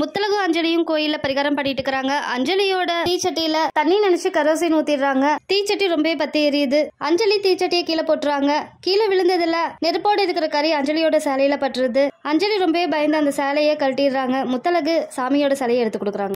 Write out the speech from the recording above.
முத்தலகு அஞ்சலியும் கோயில்ல பரிகாரம் பண்ணிட்டு இருக்காங்க அஞ்சலியோட தீச்சட்டியில தண்ணி நினைச்சு கரோசை ஊத்திடுறாங்க தீச்சட்டி ரொம்ப பத்தி எரியுது அஞ்சலி தீச்சட்டியை கீழே போட்டுறாங்க கீழே விழுந்ததுல நெருப்போடு இருக்கிற கறி அஞ்சலியோட சேலையில பட்டுருது அஞ்சலி ரொம்ப பயந்து அந்த சேலையை கழட்டிடுறாங்க முத்தலகு சாமியோட சிலையை எடுத்து கொடுக்குறாங்க